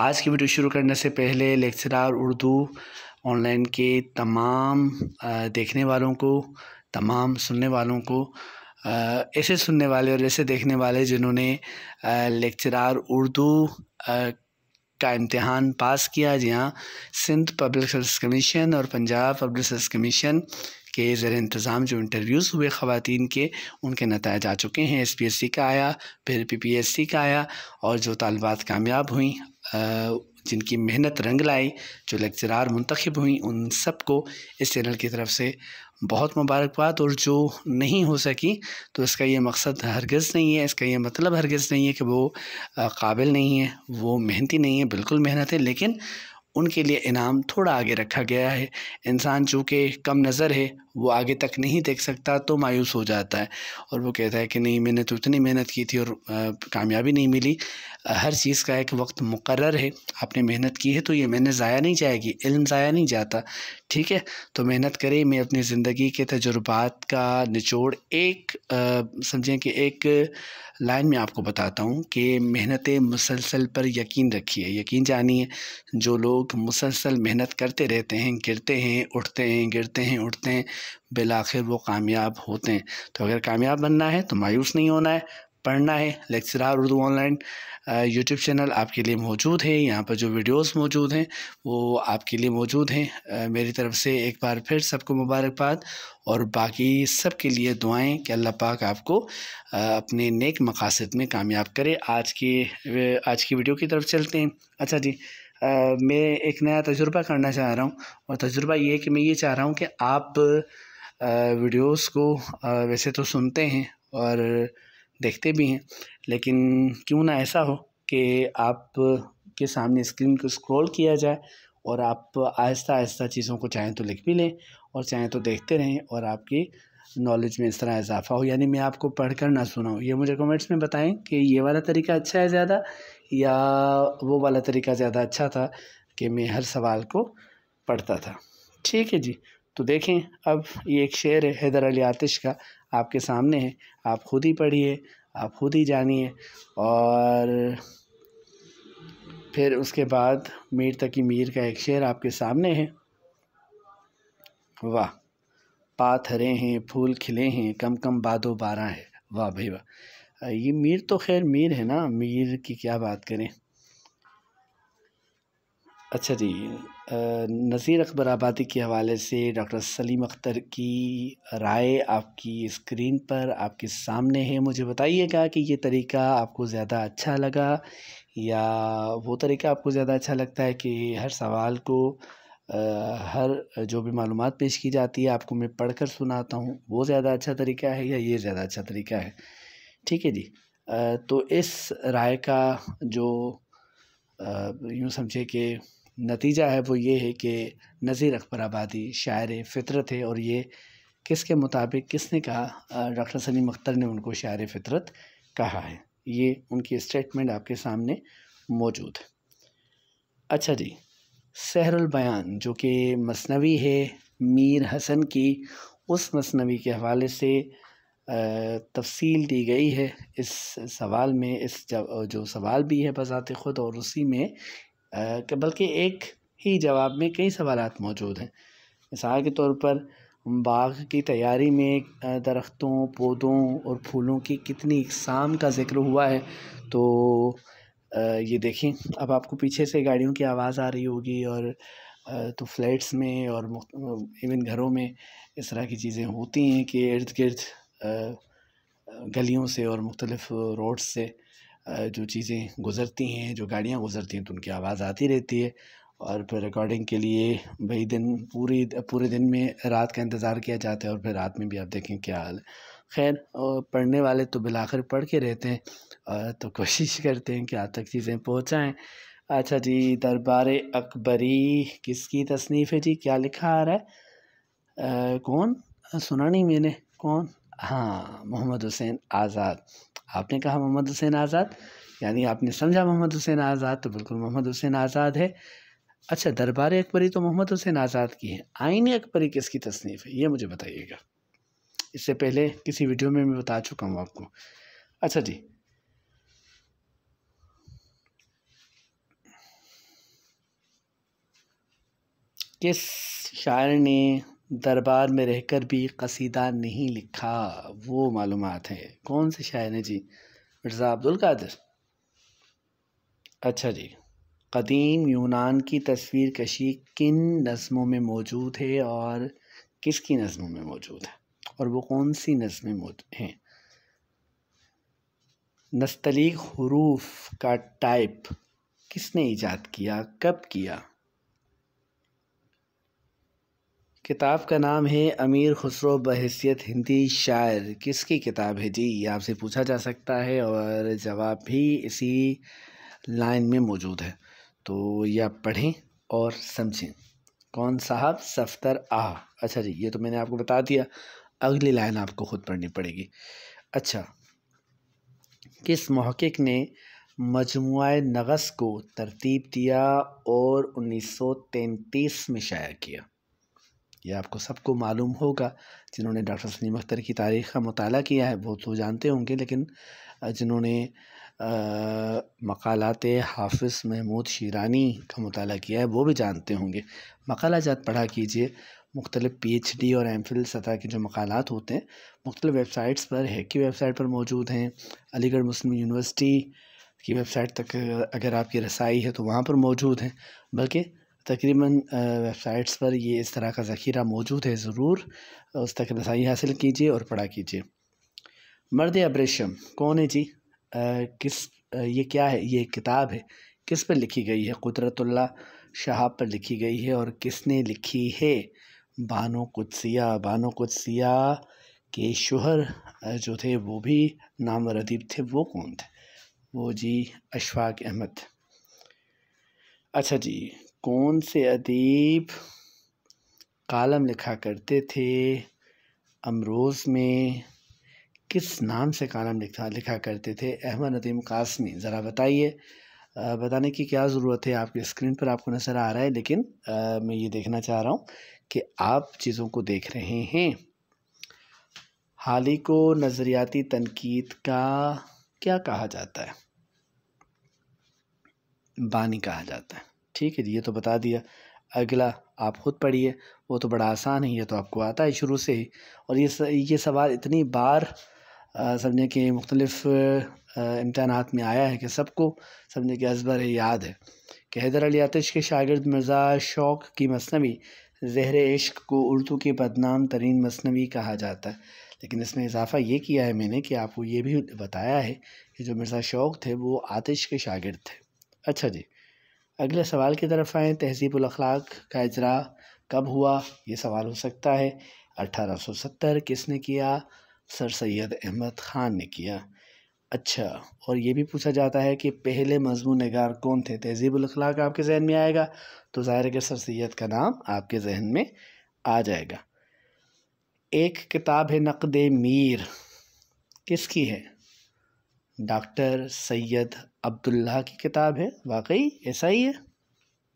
आज की वीडियो शुरू करने से पहले लेक्चरार उर्दू ऑनलाइन के तमाम देखने वालों को तमाम सुनने वालों को ऐसे सुनने वाले और ऐसे देखने वाले जिन्होंने लेक्चरार उर्दू का इम्तहान पास किया जी हाँ सिंध पब्लिक सर्विस कमीशन और पंजाब पब्लिक सर्विस कमीशन के ज़र इंतज़ाम जो इंटरव्यूज़ हुए ख़वान के उनके नतज आ चुके हैं एस पी एस सी का आया फिर पी पी एस सी का आया और जो तलबात कामयाब हुई जिनकी मेहनत रंग लाई जो लेक्चरार मुंतखब हुई उन सब को इस चैनल की तरफ से बहुत मुबारकबाद और जो नहीं हो सकी तो इसका ये मकसद हरगज़ नहीं है इसका ये मतलब हरगज़ नहीं है कि वो काबिल नहीं है वो मेहनती नहीं है बिल्कुल मेहनत है लेकिन उनके लिए इनाम थोड़ा आगे रखा गया है इंसान चूँकि कम नज़र है वो आगे तक नहीं देख सकता तो मायूस हो जाता है और वो कहता है कि नहीं मैंने तो इतनी मेहनत की थी और कामयाबी नहीं मिली हर चीज़ का एक वक्त मुकर है आपने मेहनत की है तो ये मेहनत ज़ाया नहीं जाएगी इल्म ज़ाया नहीं जाता ठीक है तो मेहनत करें मैं अपनी ज़िंदगी के तजुर्बात का निचोड़ एक समझें कि एक लाइन में आपको बताता हूँ कि मेहनत मुसलसल पर यकीन रखिए यकीन जानिए जो लोग मुसलसल मेहनत करते रहते हैं गिरते हैं उठते हैं गिरते हैं उठते हैं बिल आखिर वो कामयाब होते हैं तो अगर कामयाब बनना है तो मायूस नहीं होना है पढ़ना है lecturer Urdu online YouTube channel आपके लिए मौजूद है यहाँ पर जो वीडियोस मौजूद हैं वो आपके लिए मौजूद हैं मेरी तरफ़ से एक बार फिर सबको मुबारकबाद और बाकी सब के लिए दुआएं कि अल्लाह पाक आपको अपने नेक मकासद में कामयाब करे आज की आज की वीडियो की तरफ चलते हैं अच्छा जी मैं एक नया तजुर्बा करना चाह रहा हूँ और तजुर्बा ये कि मैं ये चाह रहा हूँ कि आप वीडियोस को वैसे तो सुनते हैं और देखते भी हैं लेकिन क्यों ना ऐसा हो कि आप के सामने स्क्रीन को स्क्रॉल किया जाए और आप आहिस्ता आहिस्ता चीज़ों को चाहें तो लिख भी लें और चाहें तो देखते रहें और आपकी नॉलेज में इस तरह इजाफा हो यानी मैं आपको पढ़ कर ना सुनाऊँ ये मुझे कमेंट्स में बताएं कि ये वाला तरीका अच्छा है ज़्यादा या वो वाला तरीका ज़्यादा अच्छा था कि मैं हर सवाल को पढ़ता था ठीक है जी तो देखें अब ये एक शेर है हैदर अली आतिश का आपके सामने है आप खुद ही पढ़िए आप खुद ही जानिए और फिर उसके बाद मीर तकी मीर का एक शेर आपके सामने है वाह पात हरे हैं फूल खिले हैं कम कम बादो बारह है वाह भाई वाह ये मीर तो खैर मीर है ना मीर की क्या बात करें अच्छा जी नज़ीर अकबर आबादी के हवाले से डॉक्टर सलीम अख्तर की राय आपकी स्क्रीन पर आपके सामने है मुझे बताइएगा कि ये तरीका आपको ज़्यादा अच्छा लगा या वो तरीका आपको ज़्यादा अच्छा लगता है कि हर सवाल को आ, हर जो भी मालूम पेश की जाती है आपको मैं पढ़ कर सुनाता हूँ वो ज़्यादा अच्छा तरीका है या ये ज़्यादा अच्छा तरीका है ठीक है जी तो इस राय का जो यूँ समझे कि नतीजा है वो ये है कि नज़ीर अकबर आबादी शायर फ़ितरत है और ये किसके मुताबिक किसने कहा डॉक्टर सलीम अख्तर ने उनको शायर फ़ितरत कहा है ये उनकी स्टेटमेंट आपके सामने मौजूद है अच्छा जी सहरुल बयान जो कि मसनवी है मीर हसन की उस मसनवी के हवाले से तफसील दी गई है इस सवाल में इस जो सवाल भी है बज़ात ख़ुद और उसी में बल्कि एक ही जवाब में कई सवाल मौजूद हैं मिसाल के तौर पर बाग की तैयारी में दरख्तों पौधों और फूलों की कितनी इकसाम का ज़िक्र हुआ है तो ये देखें अब आपको पीछे से गाड़ियों की आवाज़ आ रही होगी और तो फ्लैट्स में और इवन घरों में इस तरह की चीज़ें होती हैं कि इर्द गिर्द गलियों से और मुख्तलिफ रोड्स से जो चीज़ें गुज़रती हैं जो गाड़ियाँ गुज़रती हैं तो उनकी आवाज़ आती रहती है और फिर रिकॉर्डिंग के लिए भाई दिन पूरी पूरे दिन में रात का इंतज़ार किया जाता है और फिर रात में भी आप देखें क्या हाल खैर पढ़ने वाले तो बिलाखिर पढ़ के रहते हैं और तो कोशिश करते हैं कि आज तक चीज़ें पहुँचाएँ अच्छा जी दरबार अकबरी किसकी तसनीफ़ है जी क्या लिखा आ रहा है आ, कौन सुना नहीं मैंने कौन हाँ मोहम्मद हुसैन आज़ाद आपने कहा मोहम्मद हुसैन आज़ाद यानी आपने समझा मोहम्मद हुसैन आज़ाद तो बिल्कुल मोहम्मद हुसैन आज़ाद है अच्छा दरबार अकबरी तो मोहम्मद हुसैन आज़ाद की है आइन अकबरी किसकी तसनीफ़ है ये मुझे बताइएगा इससे पहले किसी वीडियो में मैं बता चुका हूँ आपको अच्छा जी किस शायर ने दरबार में रहकर भी कसीदा नहीं लिखा वो मालूम हैं कौन से शायर हैं जी मिर्ज़ा अब्दुल कादिर अच्छा जी कदीम यूनान की तस्वीर कशी किन नज़मों में मौजूद है और किसकी नज़मों में मौजूद है और वो कौन सी नज़में मौजूद हैं नस्तलीक हरूफ का टाइप किसने ईजाद किया कब किया किताब का नाम है अमीर खुसरो बहसीत हिंदी शायर किसकी किताब है जी ये आपसे पूछा जा सकता है और जवाब भी इसी लाइन में मौजूद है तो ये आप पढ़ें और समझें कौन साहब सफ्तर आह अच्छा जी ये तो मैंने आपको बता दिया अगली लाइन आपको ख़ुद पढ़नी पड़ेगी अच्छा किस महक़ ने मजमु नगस को तरतीब दिया और 1933 में शाया किया ये आपको सबको मालूम होगा जिन्होंने डॉक्टर सलीम अख्तर की तारीख़ का मताल किया है वो तो जानते होंगे लेकिन जिन्होंने मकालत हाफिज़ महमूद शीरानी का मताल किया है वो भी जानते होंगे मकाला जात पढ़ा कीजिए मुख्तलिफ पी एच डी और एम फिल सतह के जो मकालत होते हैं मुख्तलिफ वेबसाइट्स पर है की वेबसाइट पर मौजूद हैं अलीगढ़ मुस्लिम यूनिवर्सिटी की वेबसाइट तक अगर आपकी रसाई है तो वहाँ पर मौजूद हैं बल्कि तकरीबन वेबसाइट्स पर ये इस तरह का ज़ख़ीरा मौजूद है ज़रूर उस तक रसाई हासिल कीजिए और पढ़ा कीजिए मर्द अब्रेशम कौन है जी आ, किस आ, ये क्या है ये किताब है किस पर लिखी गई है कुदरतुल्ला शहाब पर लिखी गई है और किसने लिखी है बानो कुदसिया बानो कुदसिया के शोहर जो थे वो भी नाम रदीब थे वो कौन थे वो जी अशफाक अहमद अच्छा जी कौन से अदीब कालम लिखा करते थे अमरोज़ में किस नाम से कालम लिखा लिखा करते थे अहमद नदीम कासमी ज़रा बताइए बताने की क्या ज़रूरत है आपके स्क्रीन पर आपको नज़र आ रहा है लेकिन आ, मैं ये देखना चाह रहा हूँ कि आप चीज़ों को देख रहे हैं हाल ही को नज़रियाती तनकीद का क्या कहा जाता है बानी कहा जाता है ठीक है जी ये तो बता दिया अगला आप खुद पढ़िए वो तो बड़ा आसान है ये तो आपको आता है शुरू से ही और ये ये सवाल इतनी बार समझने के मुख्तलफ इम्तहान में आया है कि सबको समझने के अजबर याद है कि हैदर अली आतिश के शागिर्द मिर्ज़ा शौक़ की मसनवी जहर इश्क को उर्दू के बदनाम तरीन मसनवी कहा जाता है लेकिन इसमें इजाफ़ा ये किया है मैंने कि आपको ये भी बताया है कि जो मिर्ज़ा शौक़ थे वो आतिश के शागिर्द थे अच्छा जी अगले सवाल की तरफ आएँ तहजीबुलखलाक का इजरा कब हुआ ये सवाल हो सकता है सौ सत्तर किसने किया सर सैद अहमद ख़ान ने किया अच्छा और ये भी पूछा जाता है कि पहले मज़मू नगार कौन थे अखलाक आपके जहन में आएगा तो ज़ाहिर के सर सैद का नाम आपके जहन में आ जाएगा एक किताब है नकद मीर किसकी है डॉक्टर सैयद अब्दुल्ला की किताब है वाकई ऐसा ही है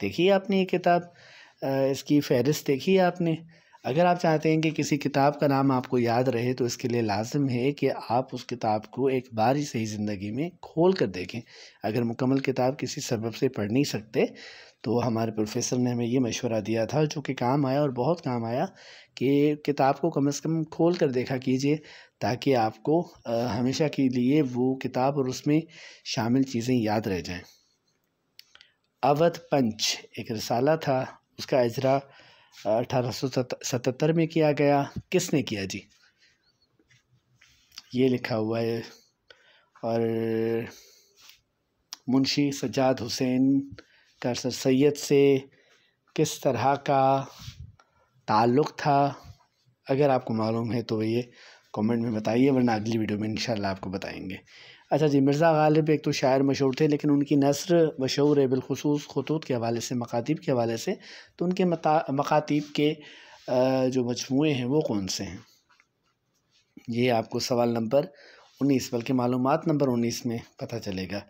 देखिए आपने ये किताब इसकी फहरिस्त देखी है आपने अगर आप चाहते हैं कि किसी किताब का नाम आपको याद रहे तो इसके लिए लाजम है कि आप उस किताब को एक बार ही सही ज़िंदगी में खोल कर देखें अगर मुकम्मल किताब किसी सबब से पढ़ नहीं सकते तो हमारे प्रोफेसर ने हमें ये मशवरा दिया था जो कि काम आया और बहुत काम आया कि किताब को कम से कम खोल कर देखा कीजिए ताकि आपको हमेशा के लिए वो किताब और उसमें शामिल चीज़ें याद रह जाएं अवध पंच एक रसाला था उसका अजरा अठारह सौ सतहत्तर में किया गया किसने किया जी ये लिखा हुआ है और मुंशी सज्जाद हुसैन सर सैद से किस तरह का ताल्लुक़ था अगर आपको मालूम है तो ये कमेंट में बताइए वरना अगली वीडियो में इंशाल्लाह आपको बताएंगे अच्छा जी मिर्ज़ा गालिब एक तो शायर मशहूर थे लेकिन उनकी नसर मशहूर है बिलखसूस खतूत के हवाले से मकातीब के हवाले से तो उनके मकातीब के जो मजमू हैं वो कौन से हैं ये आपको सवाल नंबर उन्नीस बल्कि मालूम नंबर उन्नीस में पता चलेगा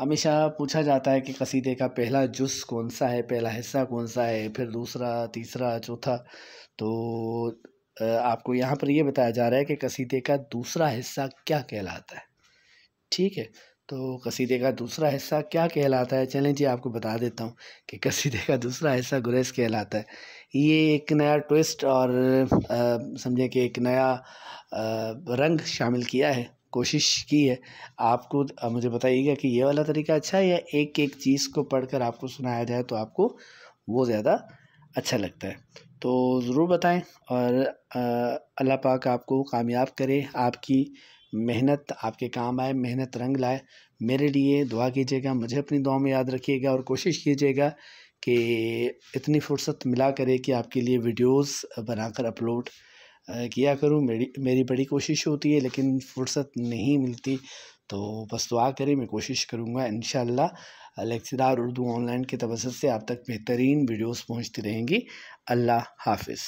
हमेशा पूछा जाता है कि कसीदे का पहला जुस कौन सा है पहला हिस्सा कौन सा है फिर दूसरा तीसरा चौथा तो आपको यहाँ पर ये बताया जा रहा है कि कसीदे का दूसरा हिस्सा क्या कहलाता है ठीक है तो कसीदे का दूसरा हिस्सा क्या कहलाता है चलें जी आपको बता देता हूँ कि कसीदे का दूसरा हिस्सा गुरेज कहलाता है ये एक नया ट्विस्ट और समझें कि एक नया आ, रंग शामिल किया है कोशिश की है आपको मुझे बताइएगा कि ये वाला तरीका अच्छा है या एक एक चीज़ को पढ़कर आपको सुनाया जाए तो आपको वो ज़्यादा अच्छा लगता है तो ज़रूर बताएं और अल्लाह पाक आपको कामयाब करे आपकी मेहनत आपके काम आए मेहनत रंग लाए मेरे लिए दुआ कीजिएगा मुझे अपनी दुआ में याद रखिएगा और कोशिश कीजिएगा कि इतनी फ़ुर्सत मिला करे कि आपके लिए वीडियोस बनाकर अपलोड किया करूँ मेरी मेरी बड़ी कोशिश होती है लेकिन फ़ुर्सत नहीं मिलती तो बस दुआ करें मैं कोशिश करूँगा इन लेक्चरार उर्दू ऑनलाइन की तवसत से आप तक बेहतरीन वीडियोस पहुँचती रहेंगी अल्लाह हाफिज़